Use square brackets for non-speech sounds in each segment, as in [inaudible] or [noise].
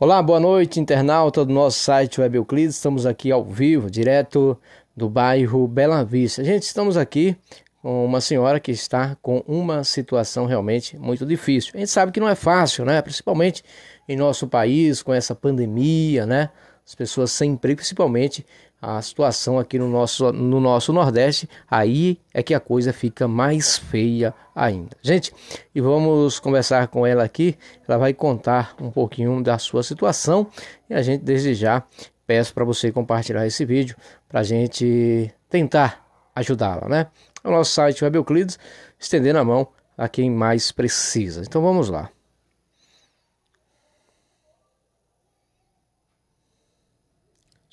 Olá, boa noite, internauta do nosso site Web Euclides. Estamos aqui ao vivo, direto do bairro Bela Vista. Gente, estamos aqui com uma senhora que está com uma situação realmente muito difícil. A gente sabe que não é fácil, né? Principalmente em nosso país, com essa pandemia, né? As pessoas sem emprego, principalmente a situação aqui no nosso, no nosso Nordeste, aí é que a coisa fica mais feia ainda. Gente, e vamos conversar com ela aqui. Ela vai contar um pouquinho da sua situação e a gente, desde já, peço para você compartilhar esse vídeo para a gente tentar ajudá-la, né? O nosso site Web Euclides, estendendo a mão a quem mais precisa. Então vamos lá.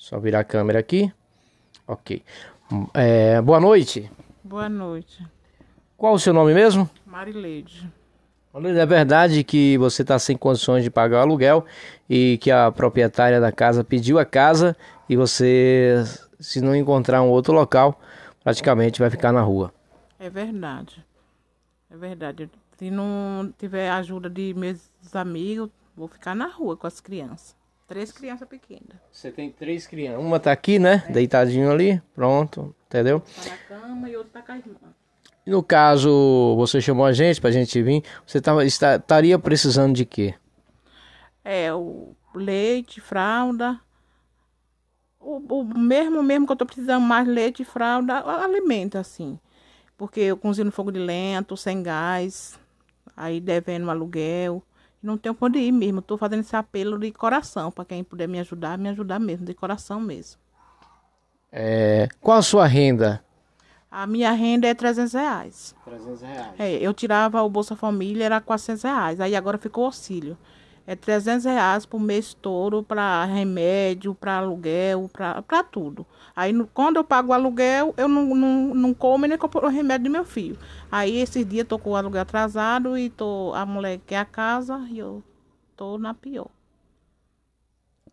Só virar a câmera aqui. Ok. É, boa noite. Boa noite. Qual o seu nome mesmo? Marileide. Marileide, é verdade que você está sem condições de pagar o aluguel e que a proprietária da casa pediu a casa e você, se não encontrar um outro local, praticamente vai ficar na rua. É verdade. É verdade. Se não tiver ajuda de meus amigos, vou ficar na rua com as crianças. Três crianças pequenas. Você tem três crianças. Uma tá aqui, né? É. Deitadinho ali. Pronto. Entendeu? Tá na cama e outra tá com a irmã. No caso, você chamou a gente pra gente vir. Você tava, estaria precisando de quê? É, o leite, fralda. O, o mesmo mesmo que eu tô precisando mais leite, fralda, alimenta assim. Porque eu cozinho no fogo de lento, sem gás, aí devendo aluguel não tenho onde ir mesmo. Estou fazendo esse apelo de coração para quem puder me ajudar, me ajudar mesmo, de coração mesmo. É, qual a sua renda? A minha renda é 300 reais. 300 reais. É, eu tirava o Bolsa Família, era 400 reais. Aí agora ficou auxílio é 300 reais por mês todo para remédio, para aluguel, para tudo. Aí no, quando eu pago o aluguel, eu não, não, não como nem compro o remédio do meu filho. Aí esses dias eu tô com o aluguel atrasado e tô, a mulher quer a casa e eu tô na pior.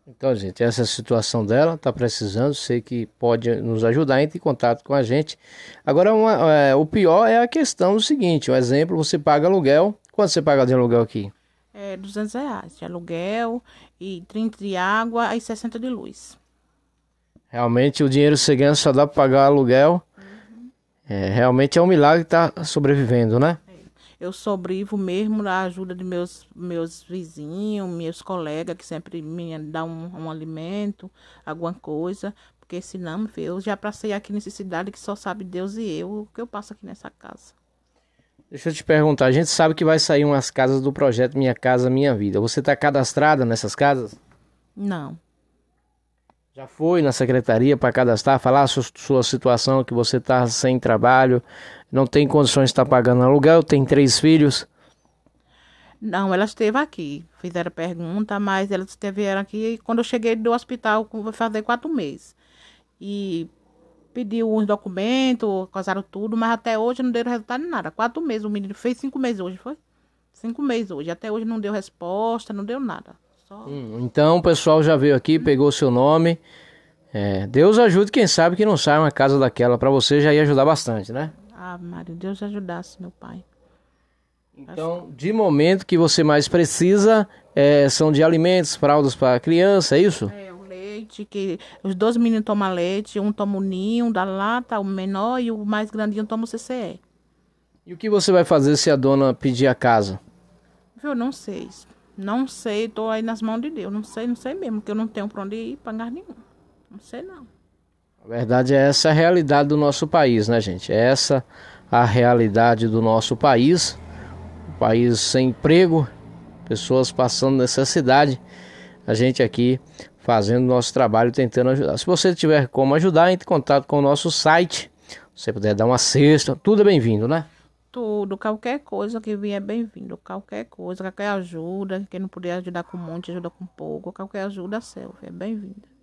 Então, gente, essa é a situação dela, tá precisando, sei que pode nos ajudar, entre em contato com a gente. Agora, uma, é, o pior é a questão do seguinte, um exemplo, você paga aluguel, quanto você paga de aluguel aqui? é, 200 reais de aluguel e 30 de água e 60 de luz. Realmente o dinheiro que ganha só dá para pagar aluguel. Uhum. É, realmente é um milagre estar tá sobrevivendo, né? É. Eu sobrevivo mesmo da ajuda de meus, meus vizinhos, meus colegas que sempre me dão um, um alimento, alguma coisa. Porque senão, eu já passei aqui necessidade que só sabe Deus e eu o que eu passo aqui nessa casa. Deixa eu te perguntar, a gente sabe que vai sair umas casas do projeto Minha Casa Minha Vida. Você está cadastrada nessas casas? Não. Já foi na secretaria para cadastrar, falar a sua, sua situação, que você está sem trabalho, não tem condições de estar tá pagando aluguel, tem três filhos? Não, ela esteve aqui. Fizeram pergunta, mas ela esteve aqui quando eu cheguei do hospital, vai fazer quatro meses. E pediu uns documentos, causaram tudo, mas até hoje não deram resultado em nada. Quatro meses, o menino fez cinco meses hoje, foi? Cinco meses hoje. Até hoje não deu resposta, não deu nada. Só... Hum, então o pessoal já veio aqui, pegou seu nome. É, Deus ajude quem sabe que não sai uma casa daquela. Para você já ia ajudar bastante, né? Ah, Mário, Deus ajudasse, meu pai. Então, de momento que você mais precisa é, são de alimentos, fraldas para criança, é isso? É, leite, que os dois meninos tomam leite, um toma o ninho da lata, o menor, e o mais grandinho toma o CCE. E o que você vai fazer se a dona pedir a casa? Eu não sei. Não sei, tô aí nas mãos de Deus. Não sei, não sei mesmo, que eu não tenho pra onde ir, pra nenhum. Não sei não. A verdade é essa a realidade do nosso país, né, gente? É essa a realidade do nosso país. Um país sem emprego, pessoas passando necessidade. A gente aqui fazendo nosso trabalho, tentando ajudar. Se você tiver como ajudar, entre em contato com o nosso site. Se você puder dar uma cesta, tudo é bem-vindo, né? Tudo, qualquer coisa que vier é bem-vindo. Qualquer coisa, qualquer ajuda. Quem não puder ajudar com um monte, ajuda com pouco. Qualquer ajuda selfie, é bem-vinda.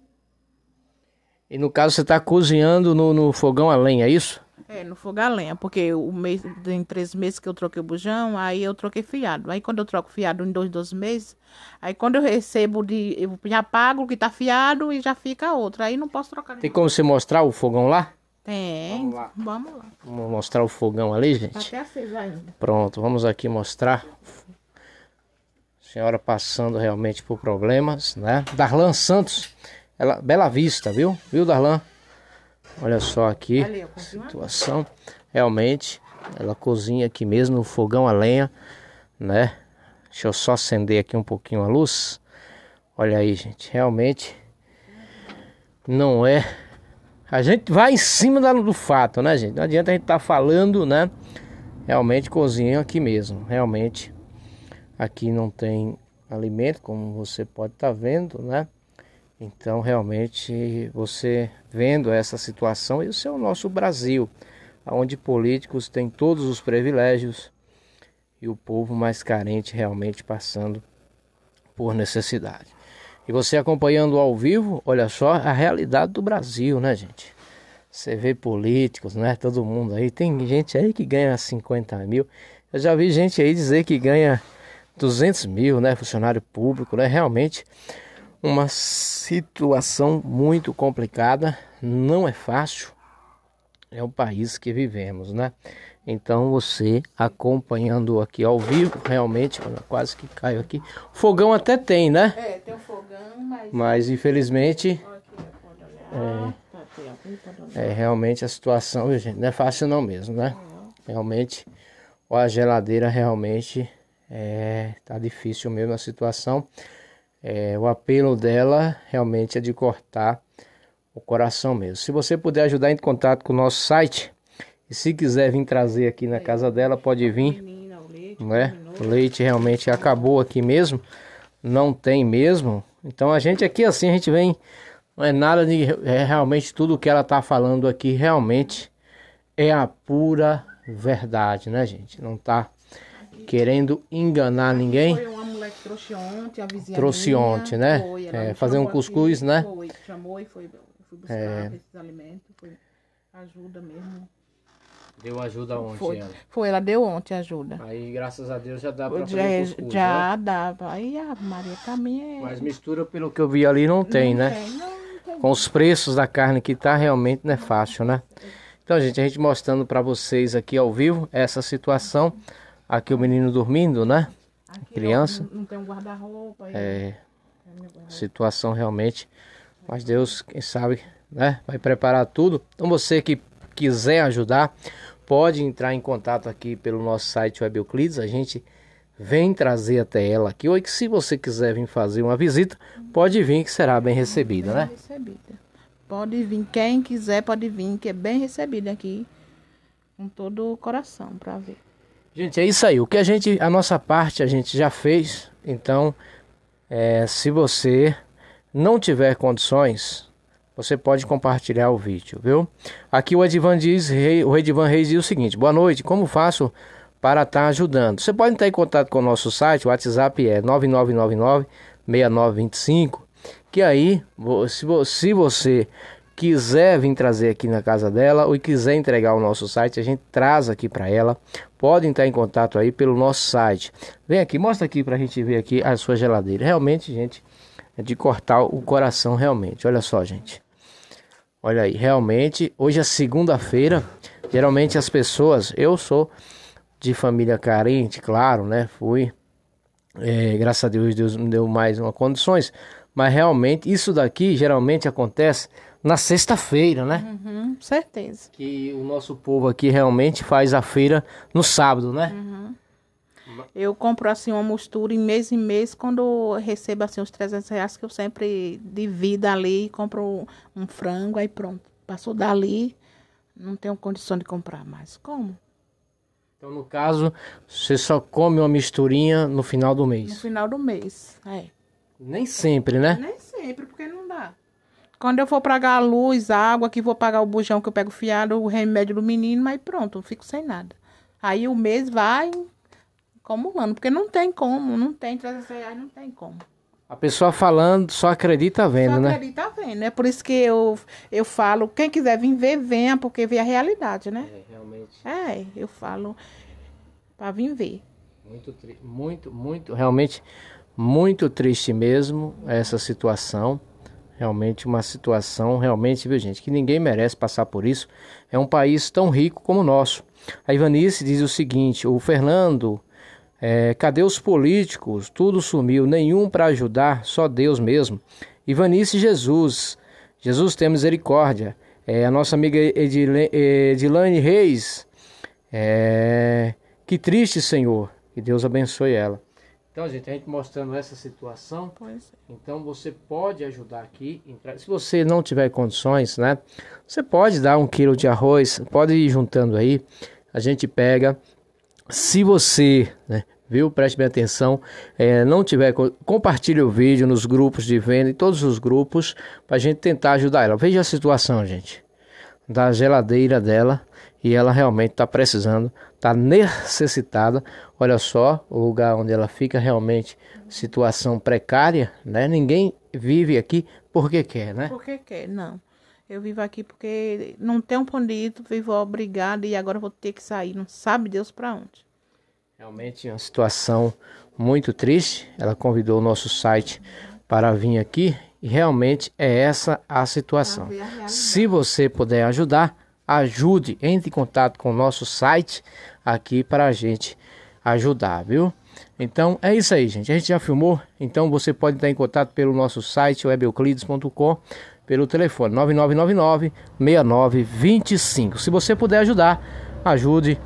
E no caso você está cozinhando no, no, fogão a lenha, é isso? É, no fogão a lenha, porque o mês, tem três meses que eu troquei o bujão, aí eu troquei fiado. Aí quando eu troco fiado em dois, dois meses, aí quando eu recebo de. Eu já pago o que está fiado e já fica outro. Aí não posso trocar. Tem como você mostrar o fogão lá? Tem. Vamos lá. Vamos lá. mostrar o fogão ali, gente. Tá até aceso ainda. Pronto, vamos aqui mostrar. A senhora passando realmente por problemas, né? Darlan Santos ela, Bela Vista, viu? Viu, Darlan? Olha só aqui. Ali, situação. Realmente, ela cozinha aqui mesmo no fogão a lenha, né? Deixa eu só acender aqui um pouquinho a luz. Olha aí, gente. Realmente não é. A gente vai em cima do fato, né, gente? Não adianta a gente estar tá falando, né? Realmente cozinha aqui mesmo. Realmente aqui não tem alimento, como você pode estar tá vendo, né? Então, realmente, você vendo essa situação, isso é o nosso Brasil, onde políticos têm todos os privilégios e o povo mais carente realmente passando por necessidade. E você acompanhando ao vivo, olha só a realidade do Brasil, né, gente? Você vê políticos, né? Todo mundo aí. Tem gente aí que ganha 50 mil. Eu já vi gente aí dizer que ganha 200 mil, né? Funcionário público, né? Realmente uma situação muito complicada, não é fácil. É o país que vivemos, né? Então você acompanhando aqui ao vivo, realmente, quase que caiu aqui. Fogão até tem, né? É, tem um fogão, mas. Mas infelizmente. É, ah, tá, é realmente a situação, viu, gente? Não é fácil não mesmo, né? Realmente, ó, a geladeira realmente é, tá difícil mesmo a situação. É, o apelo dela realmente é de cortar o coração mesmo. Se você puder ajudar, em contato com o nosso site. E se quiser vir trazer aqui na casa dela, pode vir. né? O leite realmente acabou aqui mesmo. Não tem mesmo. Então a gente aqui assim, a gente vem. Não é nada de. É realmente tudo que ela está falando aqui realmente é a pura verdade, né, gente? Não está querendo enganar ninguém. Trouxe ontem, a vizinha. Trouxe ontem, né? Foi, é, fazer um cuscuz, aqui, né? Foi, chamou e foi, fui buscar é. esses alimentos. Foi ajuda mesmo. Deu ajuda ontem, foi, ela? Foi, ela deu ontem ajuda. Aí, graças a Deus, já dá pra já, fazer é, cuscuz, Já né? dava. Aí a Maria também é... Mas mistura, pelo que eu vi ali, não tem, não né? Tem, não, Com os preços da carne que tá, realmente não é fácil, né? Então, gente, a gente mostrando para vocês aqui ao vivo essa situação. Aqui o menino dormindo, né? Aqui é criança. Não, não tem um guarda-roupa. É, é situação realmente. Mas Deus, quem sabe, né, vai preparar tudo. Então você que quiser ajudar, pode entrar em contato aqui pelo nosso site Web Euclides. A gente vem trazer até ela aqui. Ou é que se você quiser vir fazer uma visita, pode vir que será bem recebida, né? bem né? Recebida. Pode vir, quem quiser pode vir, que é bem recebida aqui com todo o coração para ver. Gente, é isso aí. O que a gente, a nossa parte, a gente já fez. Então, é, se você não tiver condições, você pode compartilhar o vídeo, viu? Aqui o Edivan diz, o Edivan Reis diz o seguinte: Boa noite. Como faço para estar tá ajudando? Você pode entrar em contato com o nosso site. O WhatsApp é 9999 6925. Que aí, se você quiser vir trazer aqui na casa dela ou quiser entregar o nosso site, a gente traz aqui para ela. Podem entrar em contato aí pelo nosso site. Vem aqui, mostra aqui para a gente ver aqui a sua geladeira. Realmente, gente, é de cortar o coração realmente. Olha só, gente. Olha aí, realmente, hoje é segunda-feira. Geralmente as pessoas, eu sou de família carente, claro, né? Fui, é, graças a Deus, Deus me deu mais uma condições. Mas realmente, isso daqui geralmente acontece na sexta-feira, né? Uhum, certeza. Que o nosso povo aqui realmente faz a feira no sábado, né? Uhum. Eu compro assim uma mostura em mês em mês, quando recebo assim os 300 reais que eu sempre divido ali, compro um frango, aí pronto. Passou dali, não tenho condição de comprar mais. Como? Então, no caso, você só come uma misturinha no final do mês. No final do mês, é. Nem sempre, né? Nem sempre, porque não dá. Quando eu for pagar a luz, a água, que vou pagar o bujão que eu pego fiado, o remédio do menino, mas pronto, eu fico sem nada. Aí o mês vai acumulando, porque não tem como, não tem 300 reais, não tem como. A pessoa falando só acredita vendo, só né? Só acredita vendo, é por isso que eu, eu falo, quem quiser vir ver, venha, porque vê a realidade, né? É, realmente. É, eu falo para vir ver. Muito, muito, muito, realmente muito triste mesmo essa situação. Realmente uma situação, realmente, viu gente, que ninguém merece passar por isso. É um país tão rico como o nosso. A Ivanice diz o seguinte, o Fernando... É, cadê os políticos? Tudo sumiu, nenhum para ajudar, só Deus mesmo. Ivanice Jesus, Jesus tem misericórdia. É, a nossa amiga Edilane Reis, é, que triste, Senhor, que Deus abençoe ela. Então, gente, a gente mostrando essa situação, pois. É. então você pode ajudar aqui. Se você não tiver condições, né? Você pode dar um quilo de arroz, pode ir juntando aí. A gente pega. Se você, né, viu? Preste bem atenção. É, não tiver, compartilhe o vídeo nos grupos de venda, em todos os grupos, para a gente tentar ajudar ela. Veja a situação, gente, da geladeira dela e ela realmente está precisando, está necessitada. Olha só o lugar onde ela fica, realmente situação precária, né? Ninguém vive aqui porque quer, né? Porque quer, não. Eu vivo aqui porque não tenho pandito, vivo obrigada e agora vou ter que sair, não sabe Deus para onde. Realmente é uma situação muito triste. Ela convidou o nosso site para vir aqui e realmente é essa a situação. Se você puder ajudar, ajude, entre em contato com o nosso site aqui para a gente ajudar, viu? Então é isso aí, gente. A gente já filmou, então você pode entrar em contato pelo nosso site webeuclides.com, pelo telefone 9999 6925. Se você puder ajudar, ajude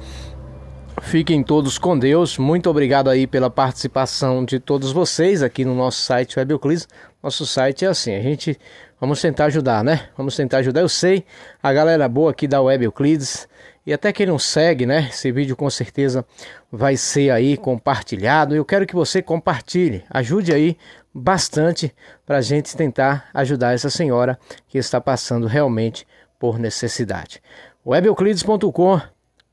Fiquem todos com Deus. Muito obrigado aí pela participação de todos vocês aqui no nosso site Web Nosso site é assim, a gente vamos tentar ajudar, né? Vamos tentar ajudar. Eu sei, a galera boa aqui da Web e até quem não segue, né? Esse vídeo com certeza vai ser aí compartilhado. Eu quero que você compartilhe, ajude aí bastante para a gente tentar ajudar essa senhora que está passando realmente por necessidade. Webeuclides.com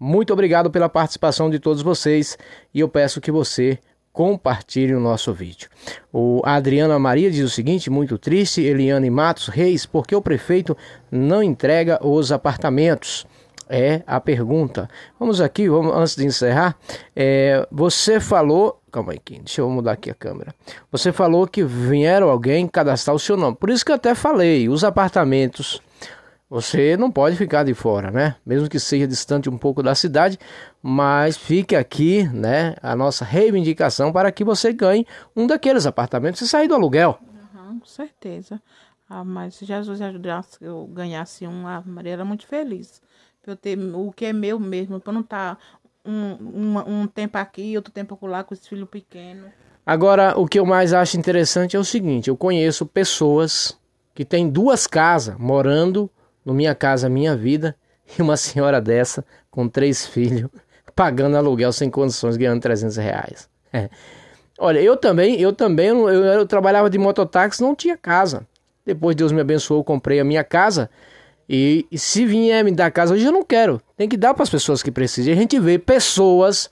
muito obrigado pela participação de todos vocês e eu peço que você compartilhe o nosso vídeo. O Adriana Maria diz o seguinte: muito triste, Eliane Matos Reis, por que o prefeito não entrega os apartamentos? É a pergunta. Vamos aqui, vamos, antes de encerrar. É, você falou. Calma aí, deixa eu mudar aqui a câmera. Você falou que vieram alguém cadastrar o seu nome. Por isso que eu até falei: os apartamentos você não pode ficar de fora, né? Mesmo que seja distante um pouco da cidade, mas fique aqui, né? A nossa reivindicação para que você ganhe um daqueles apartamentos e sair do aluguel. Uhum, com certeza. Ah, mas se Jesus ajudasse que eu ganhasse um, a Maria era muito feliz. Eu ter o que é meu mesmo, para não estar tá um, um, um tempo aqui, e outro tempo lá com esse filho pequeno. Agora, o que eu mais acho interessante é o seguinte: eu conheço pessoas que têm duas casas morando no Minha Casa Minha Vida, e uma senhora dessa, com três filhos, [laughs] pagando aluguel sem condições, ganhando 300 reais. É. Olha, eu também, eu também, eu, eu trabalhava de mototáxi, não tinha casa. Depois Deus me abençoou, comprei a minha casa. E, e se vier me dar casa hoje, eu não quero. Tem que dar para as pessoas que precisam. E a gente vê pessoas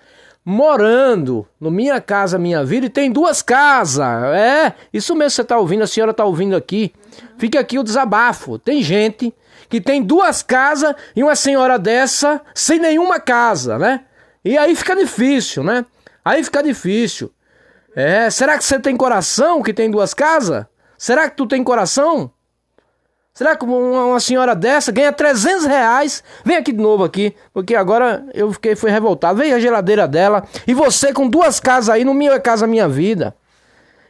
morando no Minha Casa Minha Vida e tem duas casas. É, isso mesmo que você tá ouvindo, a senhora tá ouvindo aqui. Fica aqui o desabafo. Tem gente que tem duas casas e uma senhora dessa sem nenhuma casa, né? E aí fica difícil, né? Aí fica difícil. É, será que você tem coração que tem duas casas? Será que tu tem coração? Será que uma, senhora dessa ganha 300 reais? Vem aqui de novo aqui, porque agora eu fiquei fui revoltado. Veja a geladeira dela. E você com duas casas aí no Minha é Casa Minha Vida.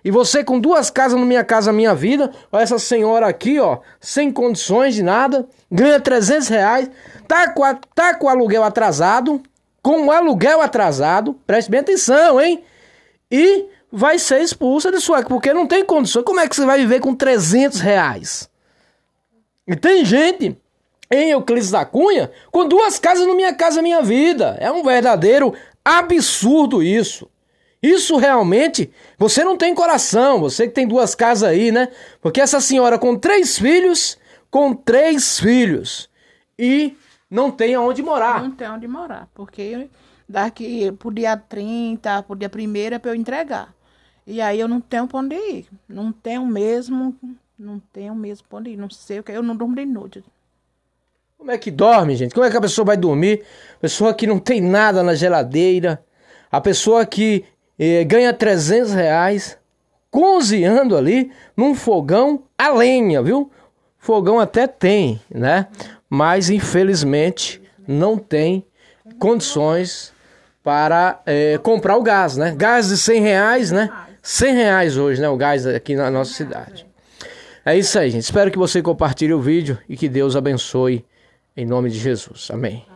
E você com duas casas no Minha é Casa Minha Vida. Olha essa senhora aqui, ó. Sem condições de nada. Ganha 300 reais. Tá com, a, tá com o aluguel atrasado. Com o aluguel atrasado. Preste bem atenção, hein? E vai ser expulsa de sua... Porque não tem condições. Como é que você vai viver com 300 reais? E tem gente em Euclides da Cunha com duas casas no Minha Casa Minha Vida. É um verdadeiro absurdo isso. Isso realmente, você não tem coração, você que tem duas casas aí, né? Porque essa senhora com três filhos, com três filhos, e não tem aonde morar. Não tem aonde morar, porque daqui pro dia 30, pro dia 1 é pra eu entregar. E aí eu não tenho pra onde ir, não tenho mesmo não tenho mesmo pra onde ir, não sei o que. Eu não durmo de noite. Como é que dorme, gente? Como é que a pessoa vai dormir? Pessoa que não tem nada na geladeira. A pessoa que eh, ganha 300 reais cozinhando ali num fogão a lenha, viu? Fogão até tem, né? Mas infelizmente não tem condições para eh, comprar o gás, né? Gás de 100 reais, né? 100 reais hoje, né? O gás aqui na nossa cidade. É isso aí, gente. Espero que você compartilhe o vídeo e que Deus abençoe em nome de Jesus. Amém.